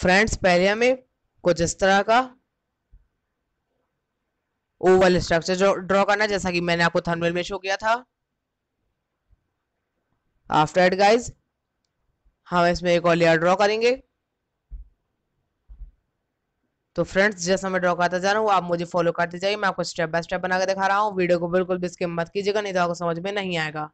friends पहले हमें कुछ इस तरह का ओवल स्ट्रक्चर ड्रॉ करना जैसा कि मैंने आपको थर्मल में शो किया था आफ्टर एट गाइज हम इसमें एक और लेयर ड्रॉ करेंगे तो फ्रेंड्स जैसा मैं ड्रॉ करता जा रहा हूँ आप मुझे फॉलो करते जाइए मैं आपको स्टेप बाय स्टेप बना के दिखा रहा हूँ वीडियो को बिल्कुल भी स्किप मत कीजिएगा नहीं तो आपको समझ में नहीं आएगा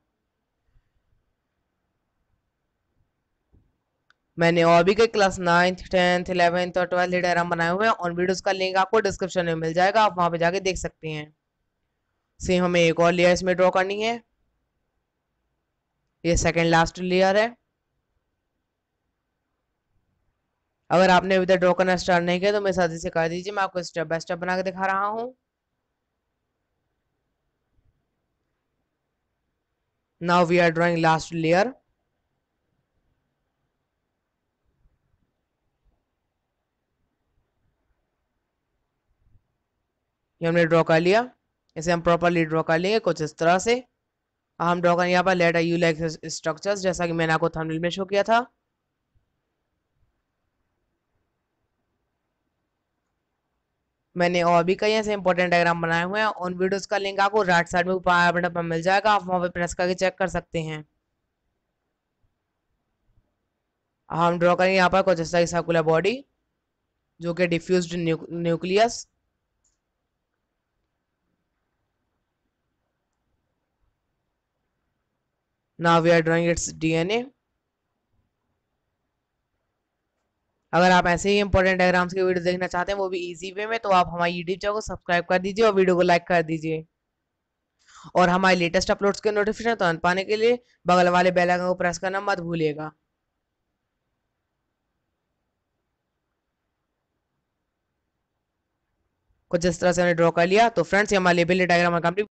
मैंने और भी कई क्लास नाइन्थ टेंथ इलेवेंथ और ट्वेल्थ टेराम बनाए हुए हैं और वीडियोस का लिंक आपको डिस्क्रिप्शन में मिल जाएगा आप वहाँ पे जाके देख सकते हैं सेम हमें एक और लेयर इसमें ड्रॉ करनी है ये सेकेंड लास्ट लेयर है अगर आपने अभी तक ड्रॉ करना स्टार्ट नहीं किया तो मेरे साथ इसे कर दीजिए मैं आपको स्टेप बाय स्टेप बना के दिखा रहा हूँ now we are drawing last layer ये हमने ड्रॉ कर लिया इसे हम प्रॉपरली ड्रॉ कर लेंगे कुछ इस तरह से हम ड्रॉ करें यहाँ पर लेटर यू लाइक स्ट्रक्चर्स जैसा कि मैंने आपको थंबनेल में शो किया था मैंने और भी कई ऐसे इंपॉर्टेंट डायग्राम बनाए हुए हैं उन वीडियोस का लिंक आपको राइट साइड में ऊपर बटन पर मिल जाएगा आप वहाँ पर प्रेस करके चेक कर सकते हैं हम ड्रॉ करेंगे यहाँ पर कुछ ऐसा सर्कुलर बॉडी जो कि diffuse nucleus now we are drawing its DNA अगर आप ऐसे ही इंपॉर्टेंट डायग्राम्स के वीडियो देखना चाहते हैं वो भी इजी वे में तो आप हमारे यूट्यूब चैनल को सब्सक्राइब कर दीजिए और वीडियो को लाइक कर दीजिए और हमारे लेटेस्ट अपलोड्स के नोटिफिकेशन तुरंत पाने के लिए बगल वाले बेल आइकन को प्रेस करना मत भूलिएगा कुछ इस तरह से हमने ड्रॉ कर लिया तो फ्रेंड्स हमारे लेबल डायग्राम कंप्लीट